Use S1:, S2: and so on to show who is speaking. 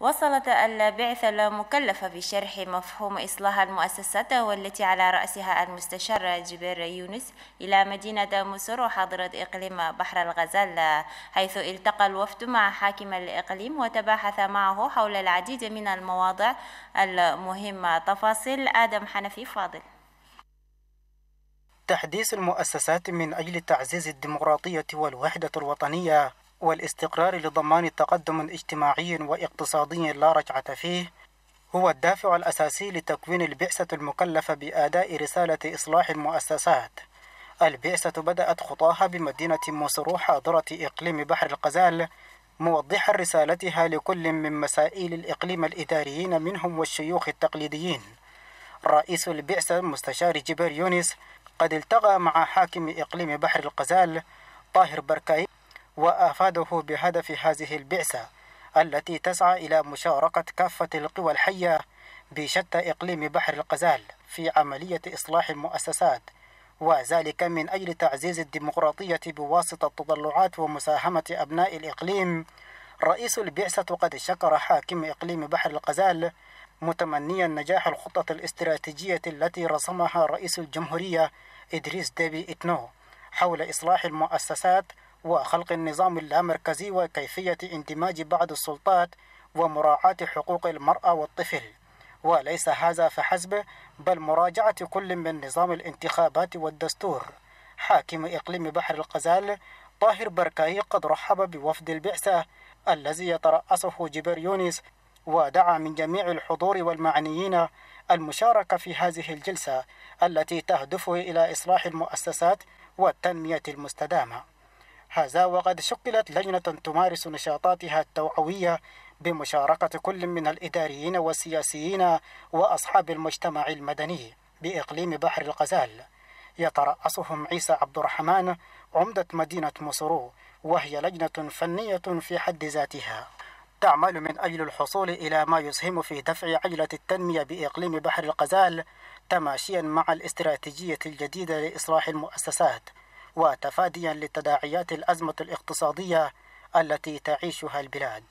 S1: وصلت البعثة المكلفة بشرح مفهوم إصلاح المؤسسات والتي على رأسها المستشار جبير يونس إلى مدينة مصر وحاضرة إقليم بحر الغزال حيث التقى الوفد مع حاكم الإقليم وتباحث معه حول العديد من المواضع المهمة تفاصيل آدم حنفي فاضل
S2: تحديث المؤسسات من أجل تعزيز الديمقراطية والوحدة الوطنية والاستقرار لضمان تقدم اجتماعي واقتصادي لا رجعة فيه هو الدافع الأساسي لتكوين البعثة المكلفة بأداء رسالة إصلاح المؤسسات البعثة بدأت خطاها بمدينة موسرو حاضرة إقليم بحر القزال موضحا رسالتها لكل من مسائل الإقليم الإداريين منهم والشيوخ التقليديين رئيس البعثة مستشار جبير يونس قد التقى مع حاكم إقليم بحر القزال طاهر بركاي وأفاده بهدف هذه البعثة التي تسعى إلى مشاركة كافة القوى الحية بشتى إقليم بحر القزال في عملية إصلاح المؤسسات وذلك من أجل تعزيز الديمقراطية بواسطة تضلعات ومساهمة أبناء الإقليم رئيس البعثة قد شكر حاكم إقليم بحر القزال متمنيا نجاح الخطة الاستراتيجية التي رسمها رئيس الجمهورية إدريس ديبي إتنو حول إصلاح المؤسسات وخلق النظام اللامركزي وكيفية اندماج بعض السلطات ومراعاة حقوق المرأة والطفل وليس هذا فحسب بل مراجعة كل من نظام الانتخابات والدستور حاكم إقليم بحر القزال طاهر بركاي قد رحب بوفد البعثة الذي يترأسه جبر يونس ودعا من جميع الحضور والمعنيين المشاركة في هذه الجلسة التي تهدف إلى إصلاح المؤسسات والتنمية المستدامة هذا وقد شكلت لجنة تمارس نشاطاتها التوعوية بمشاركة كل من الإداريين والسياسيين وأصحاب المجتمع المدني بإقليم بحر الغزال يترأسهم عيسى عبد الرحمن عمدة مدينة مصرو وهي لجنة فنية في حد ذاتها تعمل من أجل الحصول إلى ما يسهم في دفع عجلة التنمية بإقليم بحر القزال تماشيا مع الاستراتيجية الجديدة لإصلاح المؤسسات وتفاديا لتداعيات الأزمة الاقتصادية التي تعيشها البلاد